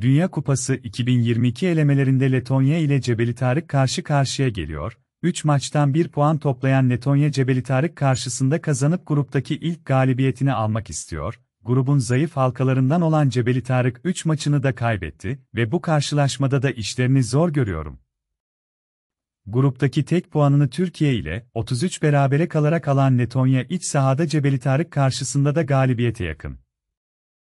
Dünya Kupası 2022 elemelerinde Letonya ile Cebeli Tarık karşı karşıya geliyor. 3 maçtan 1 puan toplayan Letonya Cebeli Tarık karşısında kazanıp gruptaki ilk galibiyetini almak istiyor. Grubun zayıf halkalarından olan Cebeli Tarık 3 maçını da kaybetti ve bu karşılaşmada da işlerini zor görüyorum. Gruptaki tek puanını Türkiye ile 33 berabere kalarak alan Letonya iç sahada Cebeli Tarık karşısında da galibiyete yakın.